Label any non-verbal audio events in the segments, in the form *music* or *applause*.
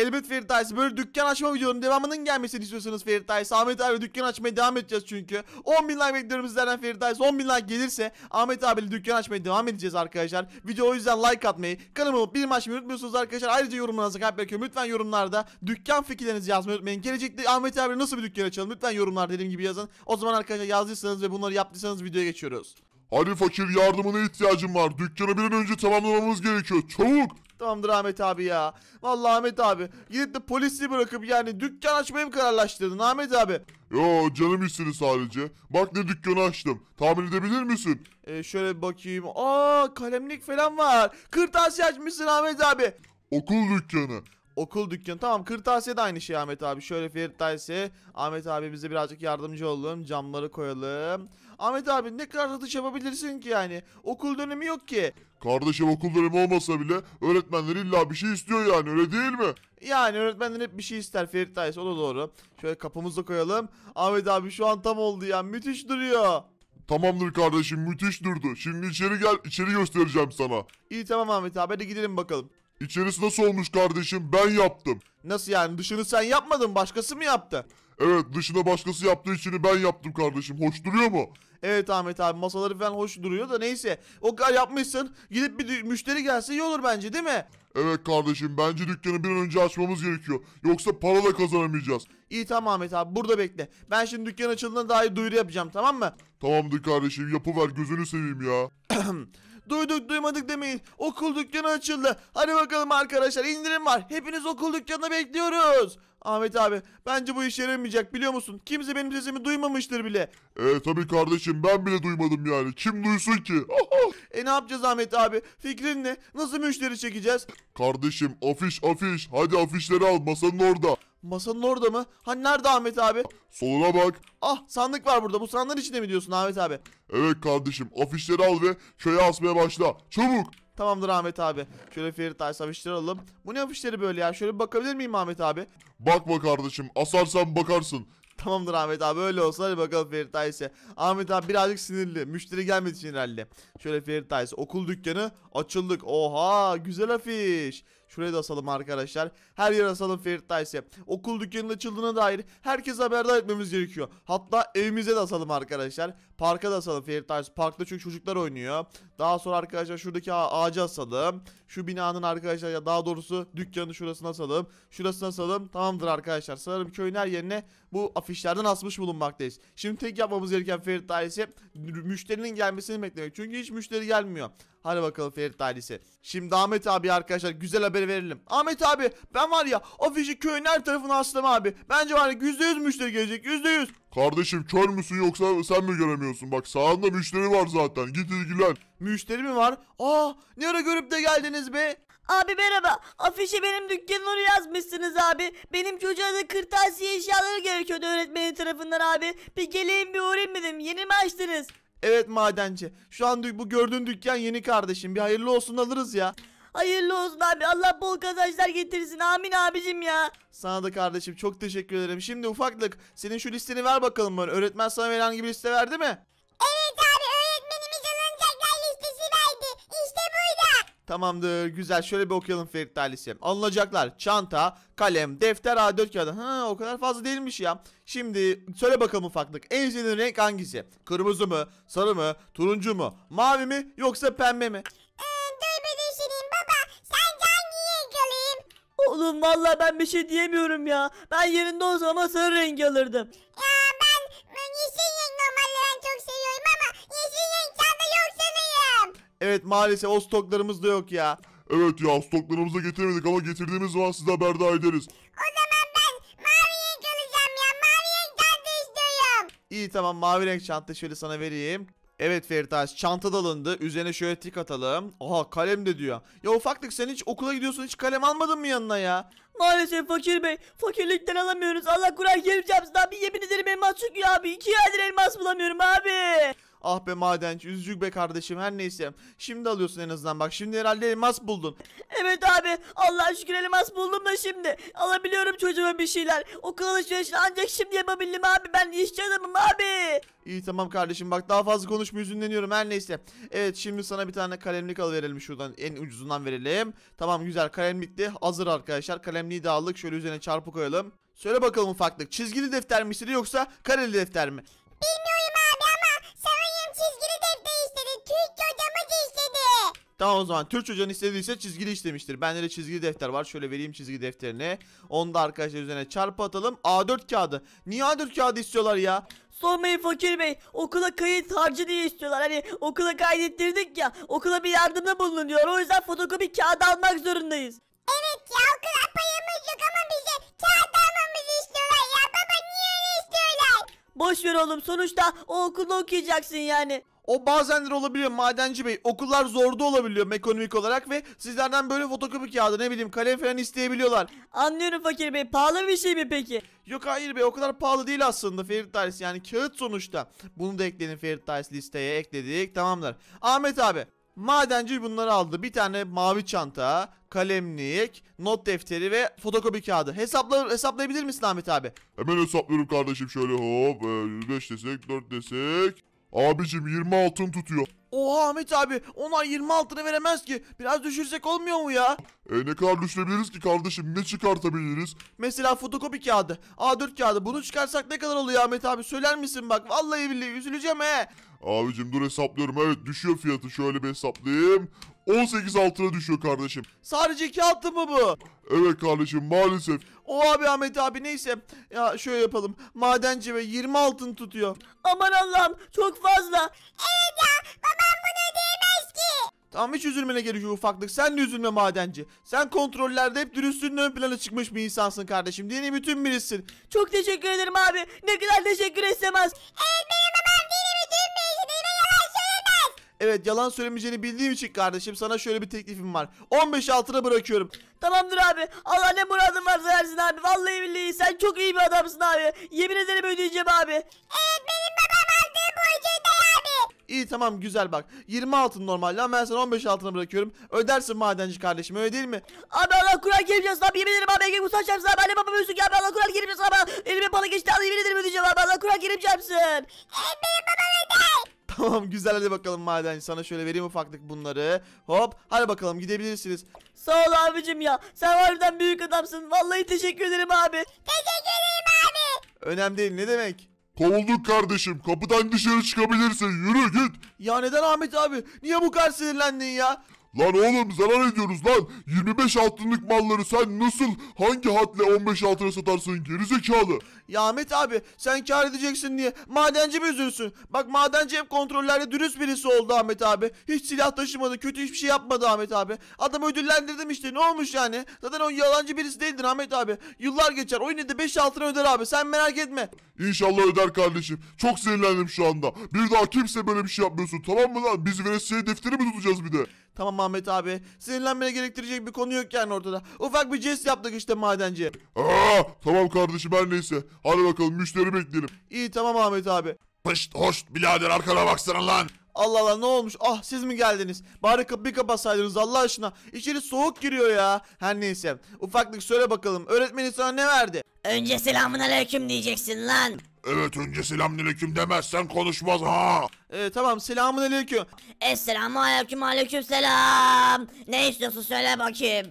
Elbet Feridice böyle dükkan açma videonun devamının gelmesini istiyorsanız Feridice Ahmet abi dükkan açmaya devam edeceğiz çünkü. 10 bin like bekliyorum sizlerden Feridice 10 bin like gelirse Ahmet abiyle dükkan açmaya devam edeceğiz arkadaşlar. Video o yüzden like atmayı kanalımı bir maç unutmuyorsunuz arkadaşlar. Ayrıca yorumlarınızı kalp bırakıyorum. Lütfen yorumlarda dükkan fikirlerinizi yazmayı unutmayın. Gelecekte Ahmet abi nasıl bir dükkan açalım lütfen yorumlar dediğim gibi yazın. O zaman arkadaşlar yazdıysanız ve bunları yaptıysanız videoya geçiyoruz. Hadi fakir yardımına ihtiyacım var. Dükkanı bir an önce tamamlamamız gerekiyor. Çabuk. Tamamdır Ahmet abi ya. Vallahi Ahmet abi gidip de polisi bırakıp yani dükkan açmayı mı kararlaştırdın Ahmet abi? Yo canım istedi sadece. Bak ne dükkanı açtım. Tahmin edebilir misin? Ee, şöyle bakayım. Aa kalemlik falan var. Kırtasiye açmışsın Ahmet abi. Okul dükkanı. Okul dükkanı. Tamam kırtasiye de aynı şey Ahmet abi. Şöyle kırtasiye. Ahmet abi bize birazcık yardımcı olalım. Camları koyalım. Ahmet abi ne kadar satış yapabilirsin ki yani? Okul dönemi yok ki. Kardeşim okul dönemi olmasa bile öğretmenler illa bir şey istiyor yani öyle değil mi? Yani öğretmenler hep bir şey ister Ferit Tayyip o da doğru. Şöyle kapımızı koyalım. Ahmet abi şu an tam oldu ya müthiş duruyor. Tamamdır kardeşim müthiş durdu. Şimdi içeri gel içeri göstereceğim sana. İyi tamam Ahmet abi hadi gidelim bakalım. İçerisi nasıl olmuş kardeşim? Ben yaptım. Nasıl yani dışını sen yapmadın başkası mı yaptı? Evet dışına başkası yaptığı içini ben yaptım kardeşim. Hoş duruyor mu? Evet Ahmet abi masaları falan hoş duruyor da neyse. O kadar yapmışsın gidip bir müşteri gelse iyi olur bence değil mi? Evet kardeşim bence dükkanı bir an önce açmamız gerekiyor. Yoksa para da kazanamayacağız. İyi tamam Ahmet abi burada bekle. Ben şimdi dükkan açıldığına dair duyuru yapacağım tamam mı? Tamamdır kardeşim yapıver gözünü seveyim ya. *clears throat* Duyduk duymadık demeyin. Okul dükkanı açıldı. Hadi bakalım arkadaşlar indirim var. Hepiniz okul dükkanına bekliyoruz. Ahmet abi bence bu işe yaramayacak biliyor musun? Kimse benim sesimi duymamıştır bile. E tabii kardeşim ben bile duymadım yani. Kim duysun ki? *laughs* e ne yapacağız Ahmet abi? Fikrin ne? Nasıl müşteri çekeceğiz? Kardeşim afiş afiş. Hadi afişleri al masanın orada. Masanın orada mı? Hani nerede Ahmet abi? Soluna bak. Ah sandık var burada. Bu sandığın içinde mi diyorsun Ahmet abi? Evet kardeşim afişleri al ve köye asmaya başla. Çabuk. Tamamdır Ahmet abi. Şöyle Ferit Tales afişleri alalım. Bu ne afişleri böyle ya? Şöyle bakabilir miyim Ahmet abi? Bakma kardeşim. Asarsan bakarsın. Tamamdır Ahmet abi öyle olsun hadi bakalım Ferit Tiles'e. Ahmet abi birazcık sinirli. Müşteri gelmedi için herhalde. Şöyle Ferit Tiles okul dükkanı açıldık. Oha güzel afiş. Şuraya da asalım arkadaşlar. Her yere asalım Ferit Dice'i. Okul dükkanının açıldığına dair herkes haberdar etmemiz gerekiyor. Hatta evimize de asalım arkadaşlar. Parka da asalım Ferit Dice. Parkta çünkü çocuklar oynuyor. Daha sonra arkadaşlar şuradaki ağacı asalım. Şu binanın arkadaşlar ya daha doğrusu dükkanı şurasına asalım. Şurasına asalım. Tamamdır arkadaşlar. Sanırım köyün her yerine bu afişlerden asmış bulunmaktayız. Şimdi tek yapmamız gereken Ferit Dice'i müşterinin gelmesini beklemek. Çünkü hiç müşteri gelmiyor. Hadi bakalım Ferit ailesi. Şimdi Ahmet abi arkadaşlar güzel haber verelim. Ahmet abi ben var ya afişi köyün her tarafına astım abi. Bence var ya %100 müşteri gelecek %100. Kardeşim kör müsün yoksa sen mi göremiyorsun? Bak sağında müşteri var zaten. Git ilgilen. Müşteri mi var? Aa ne ara görüp de geldiniz be? Abi merhaba. Afişe benim dükkanımı yazmışsınız abi. Benim çocuğa da kırtasiye eşyaları gerekiyordu öğretmenin tarafından abi. Bir geleyim bir uğrayayım dedim. Yeni mi açtınız? Evet madenci. Şu an bu gördüğün dükkan yeni kardeşim. Bir hayırlı olsun alırız ya. Hayırlı olsun abi. Allah bol kazançlar getirsin. Amin abicim ya. Sana da kardeşim çok teşekkür ederim. Şimdi ufaklık senin şu listeni ver bakalım bana. Öğretmen sana herhangi bir liste verdi mi? Tamamdır güzel şöyle bir okuyalım Ferit ailesi. Alınacaklar çanta, kalem, defter A4 kağıdı. Ha o kadar fazla değilmiş ya. Şimdi söyle bakalım ufaklık en sevdiğin renk hangisi? Kırmızı mı, sarı mı, turuncu mu, mavi mi yoksa pembe mi? Oğlum valla ben bir şey diyemiyorum ya. Ben yerinde olsam ama sarı rengi alırdım. Ya Evet maalesef o stoklarımız da yok ya. Evet ya stoklarımızı getiremedik ama getirdiğimiz zaman size haberdar ederiz. O zaman ben maviye renk ya. maviye renk çanta istiyorum. İyi tamam mavi renk çanta şöyle sana vereyim. Evet Feritaş çanta dalındı Üzerine şöyle tik atalım. Aha kalem de diyor. Ya ufaklık sen hiç okula gidiyorsun hiç kalem almadın mı yanına ya? Maalesef fakir bey. Fakirlikten alamıyoruz. Allah Kur'an kerim çarpsın abi. Yemin ederim elmas çıkıyor abi. İki aydır elmas bulamıyorum abi. Ah be madenci üzücük be kardeşim her neyse. Şimdi alıyorsun en azından bak şimdi herhalde elmas buldun. Evet abi Allah'a şükür elmas buldum da şimdi. Alabiliyorum çocuğuma bir şeyler. Okul alışverişini ancak şimdi yapabildim abi ben işçi adamım abi. İyi tamam kardeşim bak daha fazla konuşma üzünleniyorum her neyse. Evet şimdi sana bir tane kalemlik alıverelim şuradan en ucuzundan verelim. Tamam güzel kalemlik de hazır arkadaşlar. Kalemliği de aldık şöyle üzerine çarpı koyalım. Söyle bakalım ufaklık çizgili defter mi istedi yoksa kareli defter mi? Bilmiyorum Tamam o zaman Türkçe hocanın istediyse çizgili işlemiştir. Bende de çizgili defter var. Şöyle vereyim çizgi defterini. Onu da arkadaşlar üzerine çarpı atalım. A4 kağıdı. Niye A4 kağıdı istiyorlar ya? Sormayın fakir bey. Okula kayıt harcı diye istiyorlar. Hani okula kaydettirdik ya. Okula bir yardımda bulunuyor. O yüzden fotokopi kağıdı almak zorundayız. Evet ya okula payımız yok ama bize kağıt almamızı istiyorlar ya. Baba niye öyle istiyorlar? Boş ver oğlum. Sonuçta o okulda okuyacaksın yani. O bazenler olabiliyor madenci bey. Okullar zorda olabiliyor ekonomik olarak ve sizlerden böyle fotokopi kağıdı ne bileyim kalem falan isteyebiliyorlar. Anlıyorum fakir bey. Pahalı bir şey mi peki? Yok hayır bey o kadar pahalı değil aslında Ferit Tiles yani kağıt sonuçta. Bunu da ekledim Ferit Tiles listeye ekledik tamamdır. Ahmet abi madenci bunları aldı. Bir tane mavi çanta, kalemlik, not defteri ve fotokopi kağıdı. Hesapla, hesaplayabilir misin Ahmet abi? Hemen hesaplıyorum kardeşim şöyle hop 5 ee, desek 4 desek Abicim 20 altın tutuyor. Oha Ahmet abi onlar 20 altını veremez ki. Biraz düşürsek olmuyor mu ya? E ne kadar düşürebiliriz ki kardeşim ne çıkartabiliriz? Mesela fotokopi kağıdı, A4 kağıdı bunu çıkarsak ne kadar oluyor Ahmet abi söyler misin bak? Vallahi billahi üzüleceğim he. Abicim dur hesaplıyorum evet düşüyor fiyatı şöyle bir hesaplayayım. 18 altına düşüyor kardeşim. Sadece 2 altın mı bu? Evet kardeşim maalesef. O abi Ahmet abi neyse. Ya şöyle yapalım. Madenci ve 20 altın tutuyor. Aman Allah'ım çok fazla. Evet ya babam bunu ödeyemez ki. Tamam hiç üzülmene gerek yok ufaklık. Sen de üzülme madenci. Sen kontrollerde hep dürüstlüğün ön plana çıkmış bir insansın kardeşim. Dini bütün birisin. Çok teşekkür ederim abi. Ne kadar teşekkür etsem az. Evet benim babam değil. Evet yalan söylemeyeceğini bildiğim için kardeşim sana şöyle bir teklifim var. 15 altına bırakıyorum. Tamamdır abi. Allah ne muradın varsa versin abi. Vallahi billahi sen çok iyi bir adamsın abi. Yemin ederim ödeyeceğim abi. Evet benim babam aldı borcu abi. İyi tamam güzel bak. 20 altın normalde ama ben sana 15 altına bırakıyorum. Ödersin madenci kardeşim öyle değil mi? Abi Allah Kur'an gelmeyeceğiz abi. Yemin ederim abi. Ege Musa çarpsın abi. Anne babam ölsün ki abi. Allah Kur'an gelmeyeceğiz abi. Elime para geçti. Allah yemin ederim ödeyeceğim abi. Allah Kur'an gelmeyeceğim. Evet benim babam öder. Tamam güzel hadi bakalım maden. Sana şöyle vereyim ufaklık bunları. Hop hadi bakalım gidebilirsiniz. Sağ ol abicim ya. Sen harbiden büyük adamsın. Vallahi teşekkür ederim abi. Teşekkür ederim abi. Önemli değil ne demek. Kovulduk kardeşim. Kapıdan dışarı çıkabilirsin. Yürü git. Ya neden Ahmet abi? Niye bu kadar sinirlendin ya? Lan oğlum zarar ediyoruz lan. 25 altınlık malları sen nasıl hangi hatle 15 altına satarsın gerizekalı? Ya Ahmet abi sen kar edeceksin diye madenci mi üzülsün? Bak madenci hep kontrollerde dürüst birisi oldu Ahmet abi. Hiç silah taşımadı kötü hiçbir şey yapmadı Ahmet abi. Adamı ödüllendirdim işte ne olmuş yani? Zaten o yalancı birisi değildin Ahmet abi. Yıllar geçer o yine de 5 altına öder abi sen merak etme. İnşallah öder kardeşim. Çok sinirlendim şu anda. Bir daha kimse böyle bir şey yapmıyorsun tamam mı lan? Biz veresiye defteri mi tutacağız bir de? Tamam Ahmet abi. Sinirlenmene gerektirecek bir konu yok yani ortada. Ufak bir jest yaptık işte madenci. Aa, tamam kardeşim her neyse. Hadi bakalım müşteri bekleyelim. İyi tamam Ahmet abi. Pışt hoş birader arkana baksana lan. Allah Allah ne olmuş? Ah siz mi geldiniz? Bari kapıyı kapatsaydınız Allah aşkına. İçeri soğuk giriyor ya. Her neyse. Ufaklık söyle bakalım. Öğretmenin sana ne verdi? Önce selamun aleyküm diyeceksin lan. Evet önce selamünaleyküm demezsen konuşmaz ha. Ee, tamam selamünaleyküm. Esselamu aleyküm aleyküm selam. Ne istiyorsun söyle bakayım.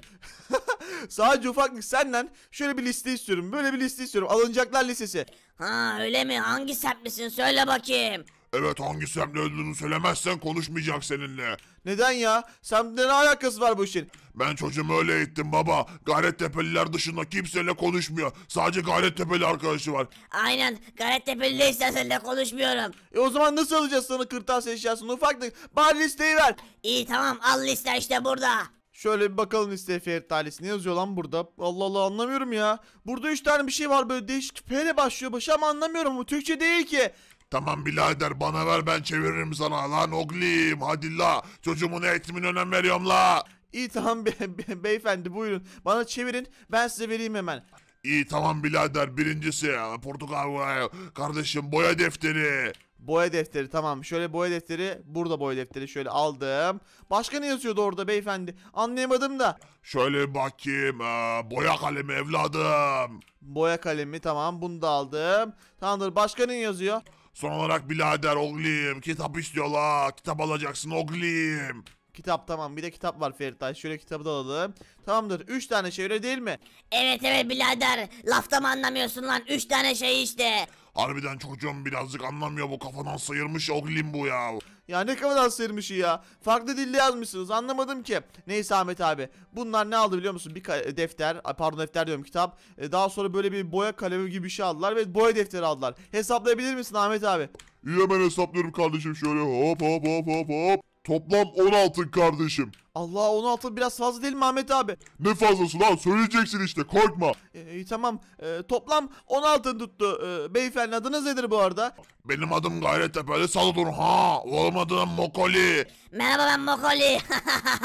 *laughs* Sadece ufaklık senden şöyle bir liste istiyorum. Böyle bir liste istiyorum. Alınacaklar listesi. Ha öyle mi? Hangi semtlisin söyle bakayım. Evet hangi semtle öldüğünü söylemezsen konuşmayacak seninle. Neden ya? Sen ne alakası var bu işin? Ben çocuğumu öyle eğittim baba. Gayrettepe'liler dışında kimseyle konuşmuyor. Sadece Gayrettepe'li arkadaşı var. Aynen. Gayrettepe'li değilse seninle konuşmuyorum. E o zaman nasıl alacağız sana kırtasiye eşyasını ufaklık? Bari listeyi ver. İyi tamam al liste işte burada. Şöyle bir bakalım listeye Ferit ailesi. Ne yazıyor lan burada? Allah Allah anlamıyorum ya. Burada 3 tane bir şey var böyle değişik P ile başlıyor başı ama anlamıyorum. Bu Türkçe değil ki. Tamam birader bana ver ben çeviririm sana lan oğlum hadi la. Çocuğumun eğitimine önem veriyorum la. İyi tamam be, be- beyefendi buyurun. Bana çevirin ben size vereyim hemen. İyi tamam birader birincisi portakal kardeşim boya defteri. Boya defteri tamam. Şöyle boya defteri burada boya defteri şöyle aldım. Başka ne yazıyordu orada beyefendi? Anlayamadım da. Şöyle bakayım ee, boya kalemi evladım. Boya kalemi tamam bunu da aldım. Tamamdır başka ne yazıyor? Son olarak birader Oglim kitap istiyorlar. Kitap alacaksın Oglim. Kitap tamam bir de kitap var Ferit Şöyle kitabı da alalım. Tamamdır 3 tane şey öyle değil mi? Evet evet birader. Lafta mı anlamıyorsun lan? 3 tane şey işte. Harbiden çocuğum birazcık anlamıyor bu kafadan sıyırmış o limbo ya. Ya ne kafadan sıyırmış ya. Farklı dilde yazmışsınız anlamadım ki. Neyse Ahmet abi. Bunlar ne aldı biliyor musun? Bir e, defter pardon defter diyorum kitap. E, daha sonra böyle bir boya kalemi gibi bir şey aldılar ve boya defteri aldılar. Hesaplayabilir misin Ahmet abi? İyi hemen hesaplıyorum kardeşim şöyle hop hop hop hop hop. Toplam 10 altın kardeşim. Allah 10 altın biraz fazla değil mi Ahmet abi? Ne fazlası lan söyleyeceksin işte korkma. Ee, tamam ee, toplam 10 altın tuttu. Ee, beyefendi adınız nedir bu arada? Benim adım Gayrettepe'li Saladun ha. Oğlum adım Mokoli. Merhaba ben Mokoli.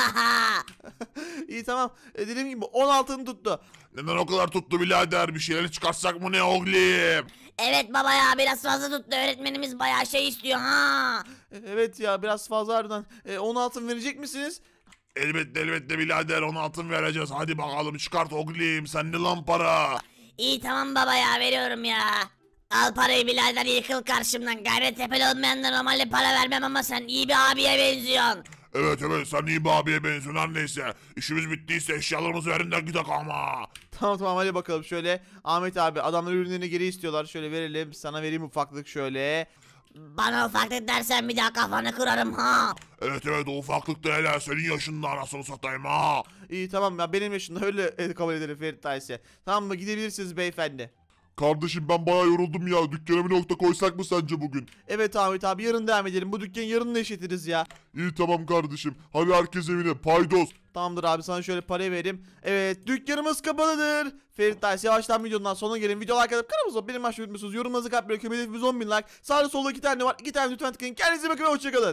*laughs* *laughs* İyi tamam ee, dediğim gibi 10 altın tuttu. Neden o kadar tuttu birader? Bir şeyleri çıkarsak mı ne oğlum? Evet baba ya biraz fazla tuttu. Öğretmenimiz bayağı şey istiyor ha. Evet ya biraz fazla harbiden. E, 10 verecek misiniz? Elbette elbette birader ona altın vereceğiz. Hadi bakalım çıkart oğlum. Sen ne lan para? İyi tamam baba ya veriyorum ya. Al parayı birader yıkıl karşımdan. Gayretepeli olmayanlar normalde para vermem ama sen iyi bir abiye benziyorsun. Evet evet sen iyi babiye abiye benziyorsun her neyse. İşimiz bittiyse eşyalarımızı verin de gidelim ama. Tamam tamam hadi bakalım şöyle. Ahmet abi adamlar ürünlerini geri istiyorlar. Şöyle verelim sana vereyim ufaklık şöyle. Bana ufaklık dersen bir daha kafanı kırarım ha. Evet evet o ufaklık da hele senin yaşında anasını satayım ha. İyi tamam ya benim yaşımda öyle kabul edelim Ferit Tayse. Tamam mı gidebilirsiniz beyefendi. Kardeşim ben bayağı yoruldum ya. Dükkanı bir nokta koysak mı sence bugün? Evet Ahmet abi yarın devam edelim. Bu dükkanı yarın neşetiriz ya. İyi tamam kardeşim. Hadi herkes evine. Paydos. Tamamdır abi sana şöyle parayı vereyim. Evet dükkanımız kapalıdır. Ferit Tays yavaştan videonun sonuna gelin. Video like atıp kanalımıza benim maç bilmiyorsunuz. Yorumlarınızı kalp bırakıyorum. Hedefimiz 10 bin like. Sağda solda iki tane var. İki tane lütfen tıklayın. Kendinize bakın ve hoşçakalın.